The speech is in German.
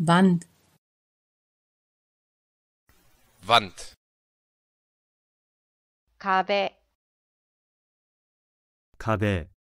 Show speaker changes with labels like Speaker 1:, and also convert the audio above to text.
Speaker 1: Wand
Speaker 2: Wand 壁
Speaker 3: 壁